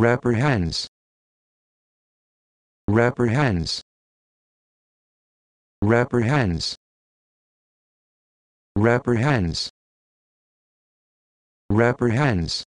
Rapper hands. Rapper hands. Rapper hands. Rapper hands. Rapper hands.